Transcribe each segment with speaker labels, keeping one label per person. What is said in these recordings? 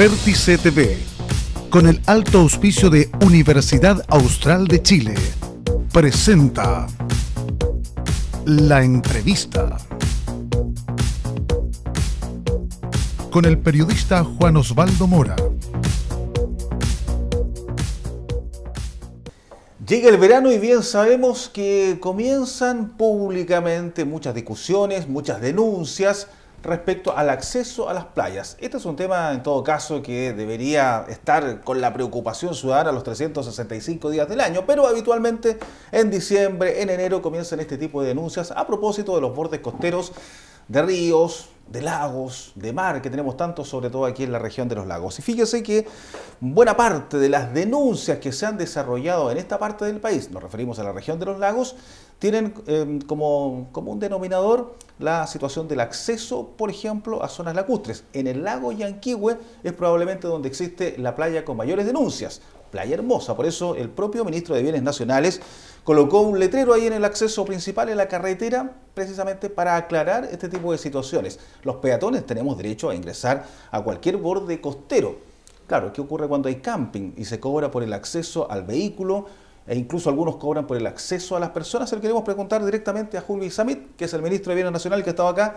Speaker 1: Vértice TV, con el alto auspicio de Universidad Austral de Chile, presenta la entrevista con el periodista Juan Osvaldo Mora. Llega el verano y bien sabemos que comienzan públicamente muchas discusiones, muchas denuncias respecto al acceso a las playas. Este es un tema, en todo caso, que debería estar con la preocupación ciudadana los 365 días del año, pero habitualmente en diciembre, en enero, comienzan este tipo de denuncias a propósito de los bordes costeros de ríos, de lagos, de mar, que tenemos tanto, sobre todo aquí en la región de los lagos. Y fíjese que buena parte de las denuncias que se han desarrollado en esta parte del país, nos referimos a la región de los lagos, tienen em, como, como, un denominador la situación del acceso, por ejemplo, a zonas lacustres. En el lago Yanquihue es probablemente donde existe la playa con mayores denuncias. Playa hermosa, por eso el propio ministro de Bienes Nacionales colocó un letrero ahí en el acceso principal, en la carretera, precisamente para aclarar este tipo de situaciones. Los peatones tenemos derecho a ingresar a cualquier borde costero. Claro, ¿qué ocurre cuando hay camping y se cobra por el acceso al vehículo e incluso algunos cobran por el acceso a las personas. Le queremos preguntar directamente a Julio Isamit, que es el ministro de Bienes Nacional que ha estado acá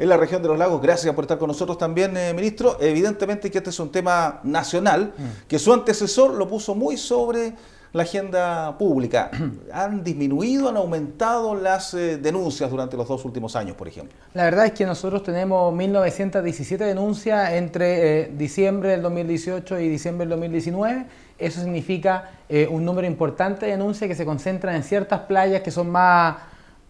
Speaker 1: en la región de los lagos. Gracias por estar con nosotros también, eh, ministro. Evidentemente que este es un tema nacional, mm. que su antecesor lo puso muy sobre la agenda pública. ¿Han disminuido, han aumentado las eh, denuncias durante los dos últimos años, por ejemplo?
Speaker 2: La verdad es que nosotros tenemos 1.917 denuncias entre eh, diciembre del 2018 y diciembre del 2019. Eso significa eh, un número importante de denuncias que se concentran en ciertas playas que son más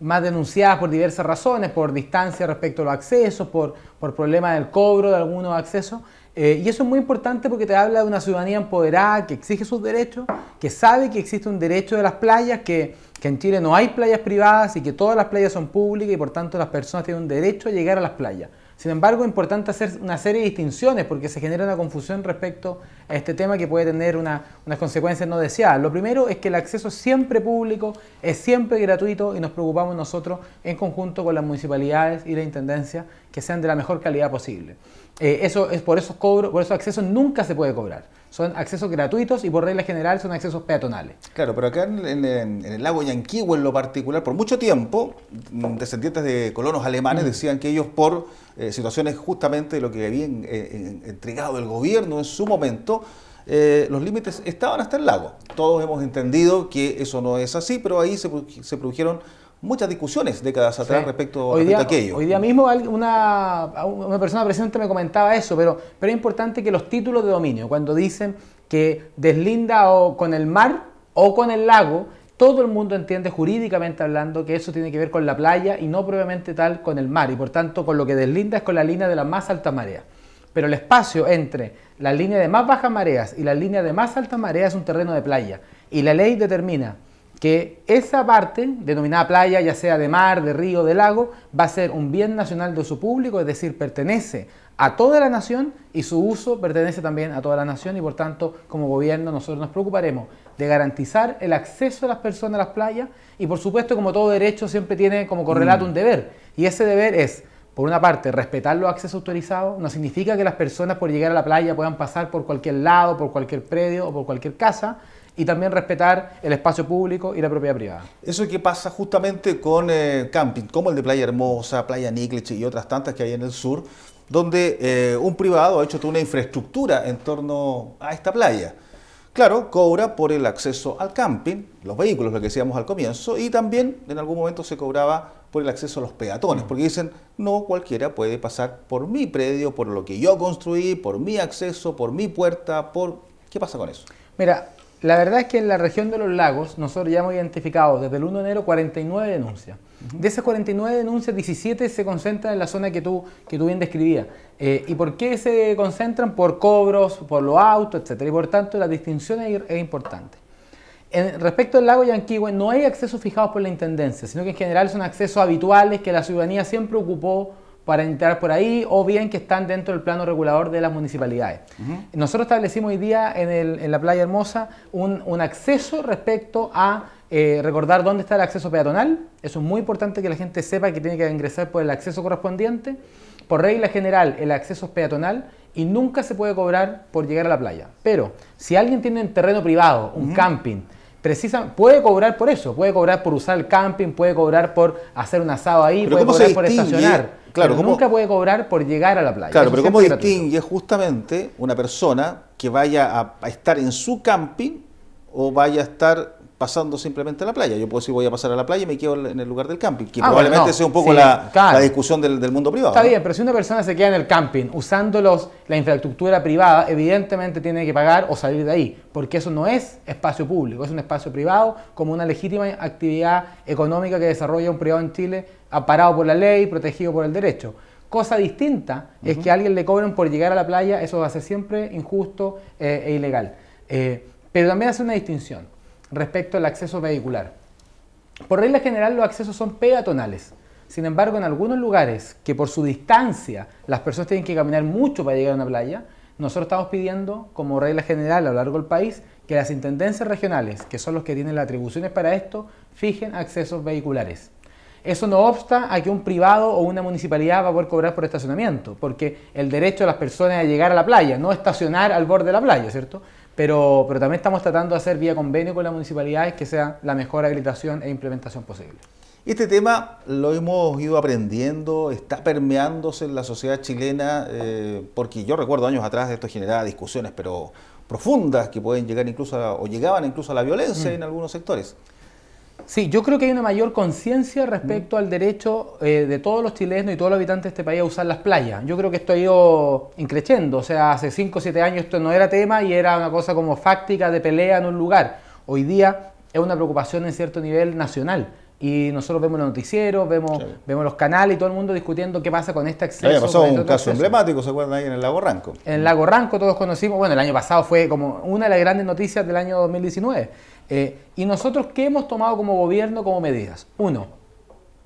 Speaker 2: más denunciadas por diversas razones, por distancia respecto a los accesos, por, por problemas del cobro de algunos accesos. Eh, y eso es muy importante porque te habla de una ciudadanía empoderada que exige sus derechos, que sabe que existe un derecho de las playas, que, que, en Chile no hay playas privadas y que todas las playas son públicas y por tanto las personas tienen un derecho a llegar a las playas. Sin embargo, es importante hacer una serie de distinciones porque se genera una confusión respecto a este tema que puede tener una, unas consecuencias no deseadas. Lo primero es que el acceso es siempre público, es siempre gratuito y nos preocupamos nosotros en conjunto con las municipalidades y la intendencia que sean de la mejor calidad posible. Eh, eso es por esos cobros, por esos accesos nunca se puede cobrar son accesos gratuitos y por regla general son accesos peatonales.
Speaker 1: Claro, pero acá en, el lago Yanquihue en lo particular, por mucho tiempo, mm, descendientes de colonos alemanes mm. decían que ellos por eh, situaciones justamente de lo que habían eh, entregado el gobierno en su momento, eh, los límites estaban hasta el lago. Todos hemos entendido que eso no es así, pero ahí se, se produjeron muchas discusiones décadas atrás respecto, a aquello. Hoy
Speaker 2: día mismo una, una, persona presente me comentaba eso, pero, pero es importante que los títulos de dominio, cuando dicen que deslinda o con el mar o con el lago, todo el mundo entiende jurídicamente hablando que eso tiene que ver con la playa y no previamente tal con el mar, y por tanto con lo que deslinda es con la línea de la más alta marea. Pero el espacio entre la línea de más bajas mareas y la línea de más altas mareas es un terreno de playa, y la ley determina que esa parte, denominada playa, ya sea de mar, de río, de lago, va a ser un bien nacional de uso público, es decir, pertenece a toda la nación y su uso pertenece también a toda la nación y por tanto como gobierno nosotros nos preocuparemos de garantizar el acceso de las personas a las playas y por supuesto como todo derecho siempre tiene como correlato mm. un deber y ese deber es por una parte, respetar los accesos autorizados no significa que las personas por llegar a la playa puedan pasar por cualquier lado, por cualquier predio o por cualquier casa, y también respetar el espacio público y la propiedad privada.
Speaker 1: Eso es que pasa justamente con eh, camping, como el de Playa Hermosa, Playa Niclich y otras tantas que hay en el sur, donde eh, un privado ha hecho toda una infraestructura en torno a esta playa. Claro, cobra por el acceso al camping, los vehículos, lo que decíamos al comienzo, y también en algún momento se cobraba por el acceso a los peatones, porque dicen, no, cualquiera puede pasar por mi predio, por lo que yo construí, por mi acceso, por mi puerta, por... ¿Qué pasa con eso?
Speaker 2: Mira, la verdad es que en la región de los lagos nosotros ya hemos identificado desde el 1 de enero 49 denuncias. De esas 49 denuncias, 17 se concentran en la zona que tú, que tú bien describías. Eh, ¿Y por qué se concentran? Por cobros, por los autos, etc. Y por tanto la distinción es, importante. En, respecto al lago Yanquihue, no hay accesos fijados por la Intendencia, sino que en general son accesos habituales que la ciudadanía siempre ocupó para entrar por ahí o bien que están dentro del plano regulador de las municipalidades. Nosotros establecimos hoy día en, la Playa Hermosa un, acceso respecto a eh, recordar dónde está el acceso peatonal. Eso es muy importante que la gente sepa que tiene que ingresar por el acceso correspondiente. Por regla general, el acceso es peatonal y nunca se puede cobrar por llegar a la playa. Pero si alguien tiene un terreno privado, un camping, precisa, puede cobrar por eso, puede cobrar por usar el camping, puede cobrar por hacer un asado ahí, puede cobrar por estacionar. Claro, pero nunca puede cobrar por llegar a la playa. Claro, pero ¿cómo
Speaker 1: distingue justamente una persona que vaya a estar en su camping o vaya a estar pasando simplemente a la playa. Yo puedo decir voy a pasar a la playa y me quedo en el lugar del camping, que ah, probablemente sea un poco la, discusión del, mundo privado. Está bien,
Speaker 2: pero si una persona se queda en el camping usando los, la infraestructura privada, evidentemente tiene que pagar o salir de ahí, porque eso no es espacio público, es un espacio privado como una legítima actividad económica que desarrolla un privado en Chile, amparado ah, por la ley, protegido por el derecho. Cosa distinta es que a alguien le cobren por llegar a la playa, eso va a ser siempre injusto eh, e ilegal. Eh, pero también hace una distinción respecto al acceso vehicular. Por regla general los accesos son peatonales. Sin embargo, en algunos lugares que por su distancia las personas tienen que caminar mucho para llegar a una playa, nosotros estamos pidiendo, como regla general a lo largo del país, que las intendencias regionales, que son los que tienen las atribuciones para esto, fijen accesos vehiculares. Eso no obsta a que un privado o una municipalidad va a poder cobrar por estacionamiento, porque el derecho de las personas a llegar a la playa, no estacionar al borde de la playa, ¿cierto? Pero, pero también estamos tratando de hacer vía convenio con las municipalidades que sea la mejor habilitación e implementación posible. Este
Speaker 1: tema lo hemos ido aprendiendo, está permeándose en la sociedad chilena, eh, porque yo recuerdo años atrás esto generaba discusiones, pero profundas que pueden llegar incluso a, o
Speaker 2: llegaban incluso a la violencia mm. en algunos sectores. Sí, yo creo que hay una mayor conciencia respecto al derecho eh, de todos los chilenos y todos los habitantes de este país a usar las playas. Yo creo que esto ha ido increciendo, o sea, hace 5 o 7 años esto no era tema y era una cosa como fáctica de pelea en un lugar. Hoy día es una preocupación en cierto nivel nacional. Y nosotros vemos los noticieros, vemos, vemos los canales y todo el mundo discutiendo qué pasa con este acceso. Había pasado un este caso emblemático, ¿se acuerdan ahí en el Lago Ranco? En el Lago Ranco todos conocimos, bueno, el año pasado fue como una de las grandes noticias del año 2019 eh, ¿Y nosotros qué hemos tomado como gobierno como medidas? Uno,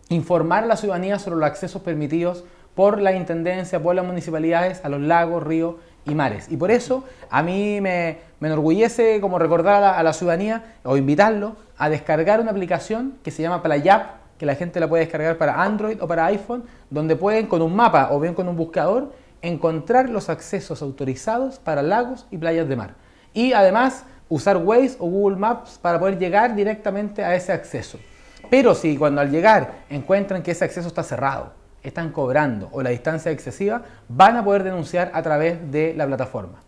Speaker 2: informar a la ciudadanía sobre los accesos permitidos por la intendencia, por las municipalidades, a los lagos, ríos y mares. Y por eso a mí me, enorgullece como recordar a la, ciudadanía o invitarlo a descargar una aplicación que se llama PlayApp, que la gente la puede descargar para Android o para iPhone, donde pueden con un mapa o bien con un buscador encontrar los accesos autorizados para lagos y playas de mar. Y además usar Waze o Google Maps para poder llegar directamente a ese acceso. Pero si cuando al llegar encuentran que ese acceso está cerrado, están cobrando o la distancia es excesiva, van a poder denunciar a través de la plataforma.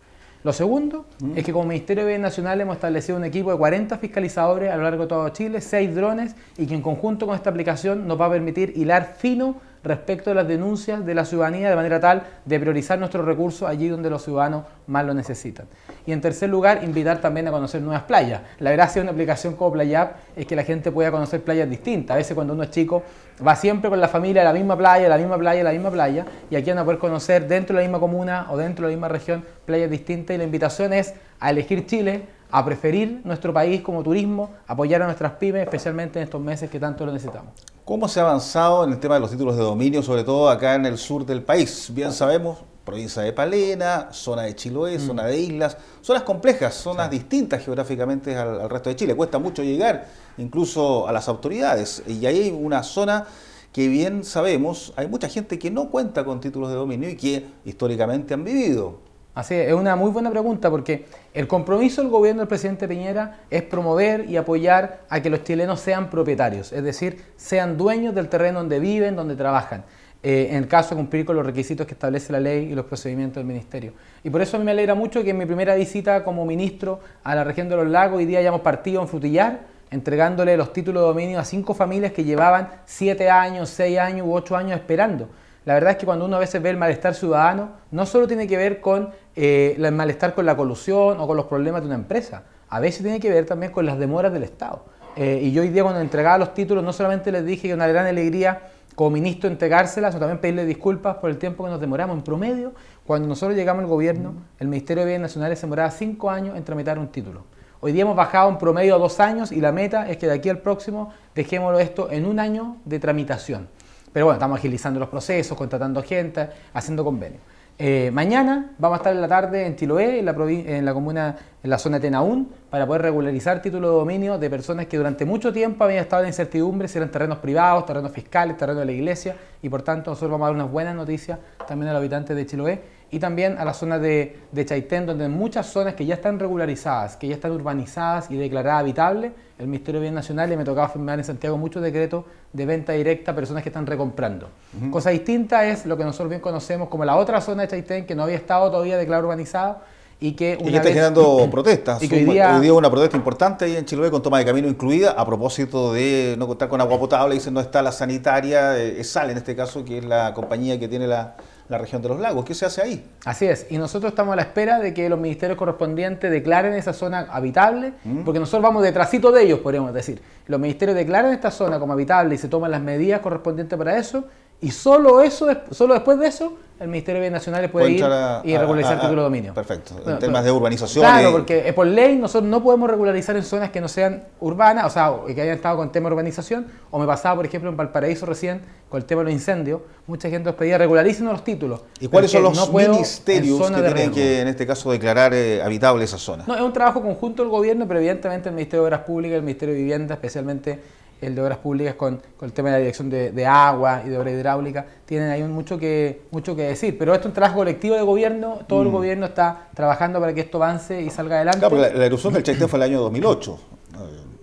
Speaker 2: Lo segundo mm. es que como Ministerio de Bien Nacional hemos establecido un equipo de 40 fiscalizadores a lo largo de todo Chile, 6 drones y que en conjunto con esta aplicación nos va a permitir hilar fino respecto a las denuncias de la ciudadanía de manera tal de priorizar nuestros recursos allí donde los ciudadanos más lo necesitan. Y en tercer lugar, invitar también a conocer nuevas playas. La gracia de una aplicación como PlayApp es que la gente pueda conocer playas distintas. A veces cuando uno es chico va siempre con la familia a la misma playa, a la misma playa, a la misma playa y aquí van a poder conocer dentro de la misma comuna o dentro de la misma región playas distintas y la invitación es a elegir Chile, a preferir nuestro país como turismo, apoyar a nuestras pymes, especialmente en estos meses que tanto lo necesitamos. ¿Cómo
Speaker 1: se ha avanzado en el tema de los títulos de dominio, sobre todo acá en el sur del país? Bien sabemos, provincia de Palena, zona de Chiloé, mm. zona de islas, zonas complejas, zonas distintas geográficamente al, al, resto de Chile. Cuesta mucho llegar incluso a las autoridades. Y ahí hay una zona que bien sabemos, hay mucha gente que no cuenta con títulos de dominio y que históricamente
Speaker 2: han vivido Así es, es una muy buena pregunta porque el compromiso del gobierno del presidente Piñera es promover y apoyar a que los chilenos sean propietarios, es decir, sean dueños del terreno donde viven, donde trabajan. Eh, en caso de cumplir con los requisitos que establece la ley y los procedimientos del ministerio. Y por eso a mí me alegra mucho que en mi primera visita como ministro a la región de los lagos hoy día hayamos partido en Frutillar, entregándole los títulos de dominio a cinco familias que llevaban siete años, seis años u ocho años esperando. La verdad es que cuando uno a veces ve el malestar ciudadano, no solo tiene que ver con eh, el malestar con la colusión o con los problemas de una empresa, a veces tiene que ver también con las demoras del Estado. Eh, y yo hoy día cuando entregaba los títulos, no solamente les dije que una gran alegría como ministro entregárselas, sino también pedirle disculpas por el tiempo que nos demoramos. En promedio, cuando nosotros llegamos al gobierno, el Ministerio de Bienes Nacionales demoraba cinco años en tramitar un título. Hoy día hemos bajado en promedio a dos años y la meta es que de aquí al próximo dejémoslo esto en un año de tramitación. Pero bueno, estamos agilizando los procesos, contratando gente, haciendo convenios. Eh, mañana vamos a estar en la tarde en Chiloé, en la, en la comuna, en la zona de Tenaún, para poder regularizar título de dominio de personas que durante mucho tiempo habían estado en incertidumbre si eran terrenos privados, terrenos fiscales, terrenos de la iglesia, y por tanto nosotros vamos a dar unas buenas noticias también a los habitantes de Chiloé y también a la zona de, de Chaitén, donde muchas zonas que ya están regularizadas, que ya están urbanizadas y declaradas habitables, el Ministerio de Bien Nacional y me tocaba firmar en Santiago muchos decretos de venta directa a personas que están recomprando. Cosa distinta es lo que nosotros bien conocemos como la otra zona de Chaitén que no había estado todavía declarada urbanizado y que, una y está generando protestas. Y hoy, día, una
Speaker 1: protesta importante ahí en Chiloé con toma de camino incluida a propósito de no contar con agua potable, dicen no está la
Speaker 2: sanitaria, es eh, eh, sale en este caso que es la compañía que tiene la la región de los lagos. ¿Qué se hace ahí? Así es, y nosotros estamos a la espera de que los ministerios correspondientes declaren esa zona habitable, mm. porque nosotros vamos detrásito de ellos, podríamos decir. Los ministerios declaran esta zona como habitable y se toman las medidas correspondientes para eso, y solo eso, solo después de eso, el Ministerio de Bienes Nacionales puede, ir y regularizar el título de dominio.
Speaker 1: Perfecto. En temas de urbanización. Claro, porque
Speaker 2: eh, por ley nosotros no podemos regularizar en zonas que no sean urbanas, o sea, que hayan estado con tema de urbanización. O me pasaba, por ejemplo, en Valparaíso recién, con el tema de los incendios, mucha gente nos pedía regularicen los títulos. ¿Y cuáles son los ministerios que tienen que,
Speaker 1: en este caso, declarar habitables eh, habitable esa zona?
Speaker 2: No, es un trabajo conjunto del gobierno, pero evidentemente el Ministerio de Obras Públicas, el Ministerio de Vivienda, especialmente el de obras públicas con, el tema de la dirección de, agua y de obra hidráulica, tienen ahí mucho que, mucho que decir. Pero esto es un trabajo colectivo de gobierno, todo el mm. gobierno está trabajando para que esto avance y salga adelante. Claro, porque la,
Speaker 1: erupción del Chaitén fue el año
Speaker 2: 2008.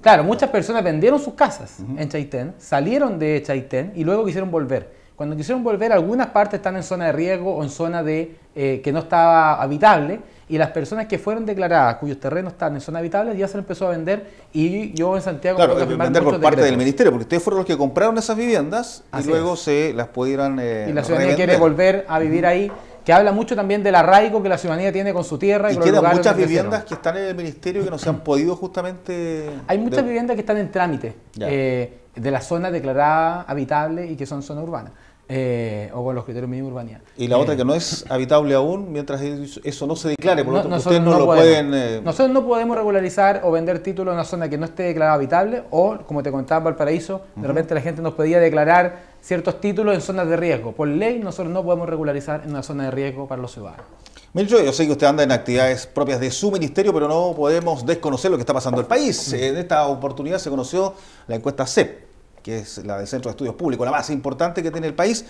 Speaker 2: Claro, muchas personas vendieron sus casas en Chaitén, salieron de Chaitén y luego quisieron volver. Cuando quisieron volver, algunas partes están en zona de riesgo o en zona eh, que no estaba habitable y las personas que fueron declaradas, cuyos terrenos están en zona habitable, ya se empezó a vender y yo en Santiago... Claro, eh, vender por parte del Ministerio,
Speaker 1: porque ustedes fueron los que compraron esas viviendas y luego se las pudieran... Eh, y la ciudadanía quiere volver
Speaker 2: a vivir ahí, que habla mucho también del arraigo que la ciudadanía tiene con su tierra. Y, y quedan muchas viviendas que están en el Ministerio que no se han podido justamente... Hay muchas viviendas que están en trámite eh, de la zona declarada habitable y que son zona urbana. Eh, o con los criterios mínimos de urbanía. Y la otra eh, que
Speaker 1: no es habitable
Speaker 2: aún mientras
Speaker 1: eso no se declare, por lo tanto ustedes no, lo pueden... Eh,
Speaker 2: nosotros no podemos regularizar o vender títulos en una zona que no esté declarada habitable o, como te contaba en Valparaíso, de repente la gente nos podía declarar ciertos títulos en zonas de riesgo. Por ley nosotros no podemos regularizar en una zona de riesgo para los ciudadanos.
Speaker 1: Milcho, yo sé que usted anda en actividades propias de su ministerio, pero no podemos desconocer lo que está pasando en el país. En esta oportunidad se conoció la encuesta CEP, que es la del Centro de Estudios Públicos, la más importante que tiene el país,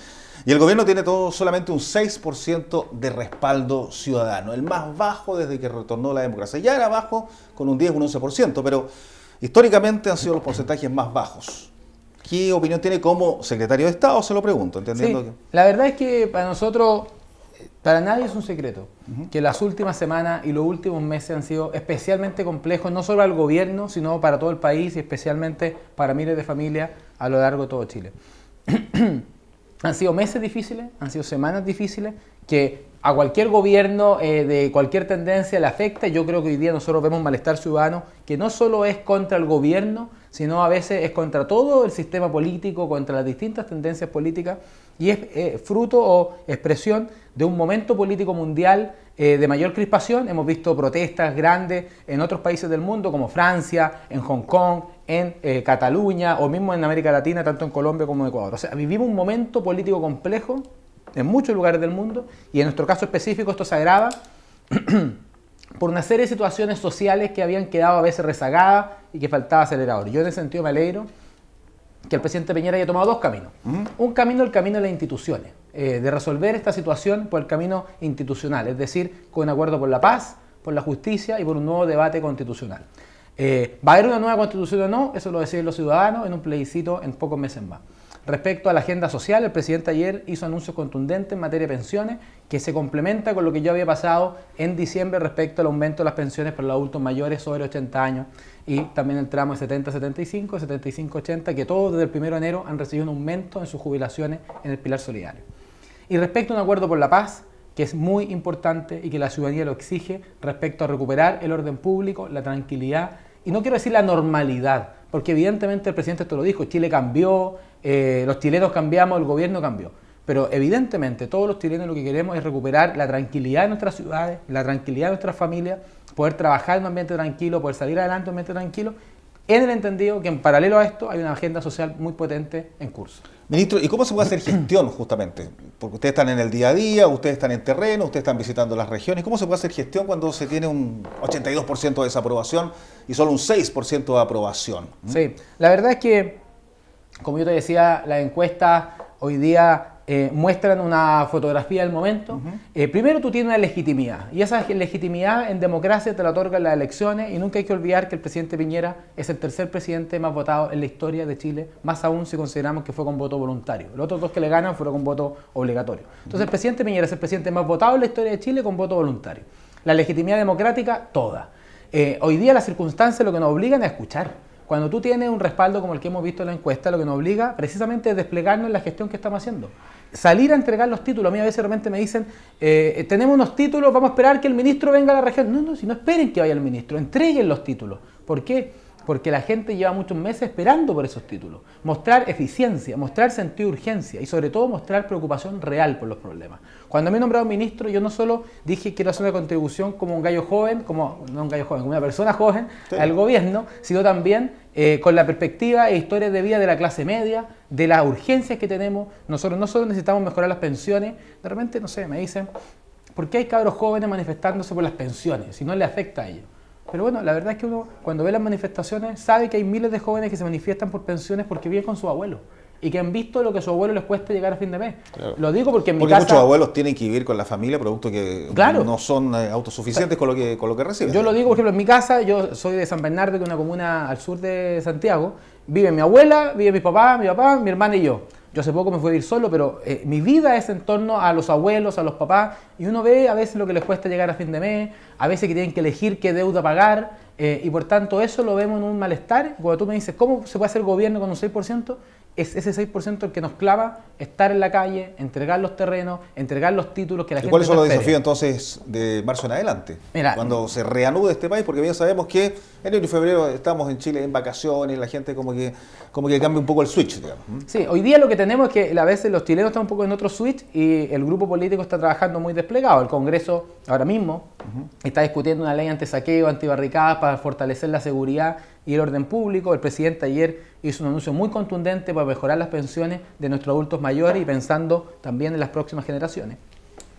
Speaker 1: y el gobierno tiene todo solamente un 6% de respaldo ciudadano, el más bajo desde que retornó la democracia. Ya era bajo con un 10, un 11%, pero históricamente han sido los porcentajes más bajos. ¿Qué opinión tiene como secretario de Estado? Se lo pregunto, entendiendo
Speaker 2: La verdad es que para nosotros, para nadie es un secreto, que las últimas semanas y los últimos meses han sido especialmente complejos, no solo al gobierno, sino para todo el país y especialmente para miles de familias a lo largo de todo Chile. han sido meses difíciles, han sido semanas difíciles, que a cualquier gobierno eh, de cualquier tendencia le afecta. Yo creo que hoy día nosotros vemos malestar ciudadano que no solo es contra el gobierno, sino a veces es contra todo el sistema político, contra las distintas tendencias políticas, y es eh, fruto o expresión de un momento político mundial eh, de mayor crispación. Hemos visto protestas grandes en otros países del mundo, como Francia, en Hong Kong, en eh, Cataluña o mismo en América Latina, tanto en Colombia como en Ecuador. O sea, vivimos un momento político complejo en muchos lugares del mundo y en nuestro caso específico esto se agrava por una serie de situaciones sociales que habían quedado a veces rezagadas y que faltaba acelerador. Yo en ese sentido me alegro que el presidente Peñera haya tomado dos caminos. Un camino, el camino de las instituciones, eh, de resolver esta situación por el camino institucional, es decir, con un acuerdo por la paz, por la justicia y por un nuevo debate constitucional. Eh, ¿Va a haber una nueva constitución o no? Eso lo deciden los ciudadanos en un plebiscito en pocos meses más. Respecto a la agenda social, el presidente ayer hizo anuncios contundentes en materia de pensiones que se complementa con lo que ya había pasado en diciembre respecto al aumento de las pensiones para los adultos mayores sobre 80 años y también el tramo de 70-75, 75-80, que todos desde el 1 de enero han recibido un aumento en sus jubilaciones en el pilar solidario. Y respecto a un acuerdo por la paz, que es muy importante y que la ciudadanía lo exige respecto a recuperar el orden público, la tranquilidad y no quiero decir la normalidad, porque evidentemente el presidente esto lo dijo, Chile cambió, eh, los chilenos cambiamos, el gobierno cambió. Pero evidentemente todos los chilenos lo que queremos es recuperar la tranquilidad de nuestras ciudades, la tranquilidad de nuestras familias, poder trabajar en un ambiente tranquilo, poder salir adelante en un ambiente tranquilo en el entendido que en paralelo a esto hay una agenda social muy potente en curso.
Speaker 1: Ministro, ¿y cómo se puede hacer gestión justamente? Porque ustedes están en el día a día, ustedes están en terreno, ustedes están visitando las regiones. ¿Cómo se puede hacer gestión cuando se tiene un 82% de desaprobación y solo un 6% de aprobación?
Speaker 2: Sí, la verdad es que, como yo te decía, la encuesta hoy día eh, muestran una fotografía del momento. Eh, primero tú tienes una legitimidad y esa legitimidad en democracia te la otorgan las elecciones y nunca hay que olvidar que el presidente Piñera es el tercer presidente más votado en la historia de Chile, más aún si consideramos que fue con voto voluntario. Los otros dos que le ganan fueron con voto obligatorio. Entonces el presidente Piñera es el presidente más votado en la historia de Chile con voto voluntario. La legitimidad democrática, toda. Eh, hoy día las circunstancias lo que nos obligan a escuchar. Cuando tú tienes un respaldo como el que hemos visto en la encuesta, lo que nos obliga precisamente es desplegarnos en la gestión que estamos haciendo salir a entregar los títulos. A mí a veces realmente me dicen, eh, tenemos unos títulos, vamos a esperar que el ministro venga a la región. No, no, si no esperen que vaya el ministro, entreguen los títulos. ¿Por qué? porque la gente lleva muchos meses esperando por esos títulos. Mostrar eficiencia, mostrar sentido de urgencia y sobre todo mostrar preocupación real por los problemas. Cuando me he nombrado ministro, yo no solo dije quiero hacer una contribución como un gallo joven, como no un gallo joven, como una persona joven al gobierno, sino también eh, con la perspectiva e historia de vida de la clase media, de las urgencias que tenemos. Nosotros no solo necesitamos mejorar las pensiones, de repente, no sé, me dicen, ¿por qué hay cabros jóvenes manifestándose por las pensiones si no le afecta a ellos? Pero bueno, la verdad es que uno cuando ve las manifestaciones sabe que hay miles de jóvenes que se manifiestan por pensiones porque viven con su abuelo y que han visto lo que a su abuelo les cuesta llegar a fin de mes. Lo digo porque en mi porque muchos abuelos
Speaker 1: tienen que vivir con la familia, producto que no son eh, autosuficientes con lo que, con lo que reciben. Yo lo
Speaker 2: digo, por ejemplo, en mi casa, yo soy de San Bernardo, que es una comuna al sur de Santiago, vive mi abuela, vive mi papá, mi papá, mi hermana y yo. Yo hace poco me fui a ir solo, pero eh, mi vida es en torno a los abuelos, a los papás, y uno ve a veces lo que les cuesta llegar a fin de mes, a veces que tienen que elegir qué deuda pagar, eh, y por tanto eso lo vemos en un malestar. Cuando tú me dices, ¿cómo se puede hacer gobierno con un 6%? es ese 6% el que nos clava estar en la calle, entregar los terrenos, entregar los títulos que la ¿Y gente ¿Cuáles son los
Speaker 1: entonces de marzo en adelante? cuando se reanude este país, porque bien sabemos que en enero y febrero
Speaker 2: estamos en Chile en vacaciones, la gente como que, como que cambia un poco el switch, digamos. Sí, hoy día lo que tenemos es que a veces los chilenos están un poco en otro switch y el grupo político está trabajando muy desplegado. El Congreso ahora mismo está discutiendo una ley anti saqueo, antibarricadas para fortalecer la seguridad y el orden público. El presidente ayer hizo un anuncio muy contundente para mejorar las pensiones de nuestros adultos mayores y pensando también en las próximas generaciones.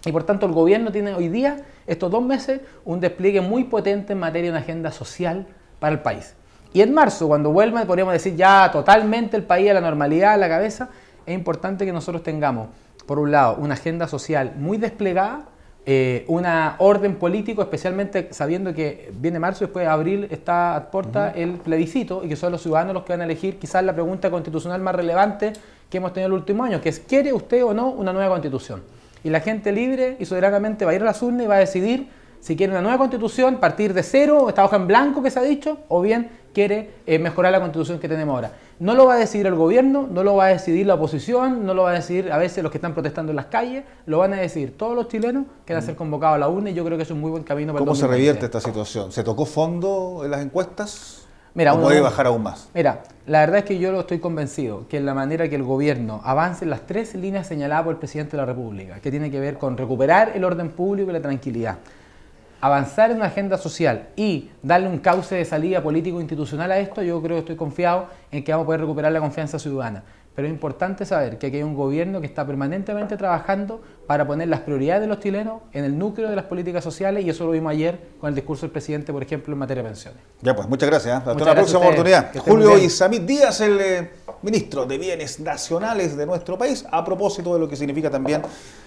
Speaker 2: Y por tanto el gobierno tiene hoy día, estos dos meses, un despliegue muy potente en materia de una agenda social para el país. Y en marzo, cuando vuelva, podríamos decir ya totalmente el país a la normalidad, a la cabeza, es importante que nosotros tengamos, por un lado, una agenda social muy desplegada, eh, una orden político, especialmente sabiendo que viene marzo y después de abril está a puerta el plebiscito y que son los ciudadanos los que van a elegir quizás la pregunta constitucional más relevante que hemos tenido el último año, que es ¿quiere usted o no una nueva constitución? Y la gente libre y soberanamente va a ir a las urnas y va a decidir si quiere una nueva constitución, partir de cero, esta hoja en blanco que se ha dicho, o bien quiere eh, mejorar la constitución que tenemos ahora. No lo va a decidir el gobierno, no lo va a decidir la oposición, no lo va a decidir a veces los que están protestando en las calles, lo van a decidir todos los chilenos que van a ser convocados a la UNE y yo creo que es un muy buen camino para ¿Cómo se revierte
Speaker 1: esta situación? ¿Se tocó fondo en las encuestas?
Speaker 2: Mira, ¿O puede bajar aún más? Mira, la verdad es que yo lo estoy convencido que en la manera que el gobierno avance en las tres líneas señaladas por el presidente de la República, que tiene que ver con recuperar el orden público y la tranquilidad, avanzar en una agenda social y darle un cauce de salida político-institucional a esto, yo creo que estoy confiado en que vamos a poder recuperar la confianza ciudadana. Pero es importante saber que aquí hay un gobierno que está permanentemente trabajando para poner las prioridades de los chilenos en el núcleo de las políticas sociales y eso lo vimos ayer con el discurso del presidente, por ejemplo, en materia de pensiones.
Speaker 1: Ya pues, muchas gracias. ¿eh? Hasta una próxima oportunidad. Julio Isamit Díaz, el eh, ministro de Bienes Nacionales de nuestro país, a propósito de lo que significa también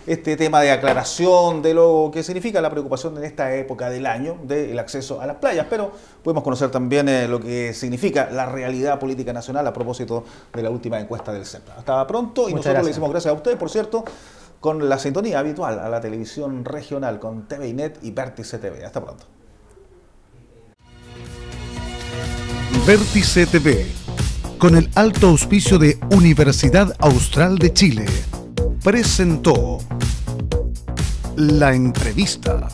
Speaker 1: este tema de aclaración, de lo que significa la preocupación en esta época del año del acceso a las playas, pero podemos conocer también eh, lo que significa la realidad política nacional a propósito de la última encuesta del CEPLA. Hasta pronto y nosotros le decimos gracias a ustedes, por cierto con la sintonía habitual a la televisión regional con TVNET y Vértice TV. Hasta pronto. Vértice TV, con el alto auspicio de Universidad Austral de Chile, presentó la entrevista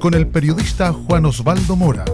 Speaker 1: con el periodista Juan
Speaker 2: Osvaldo Mora.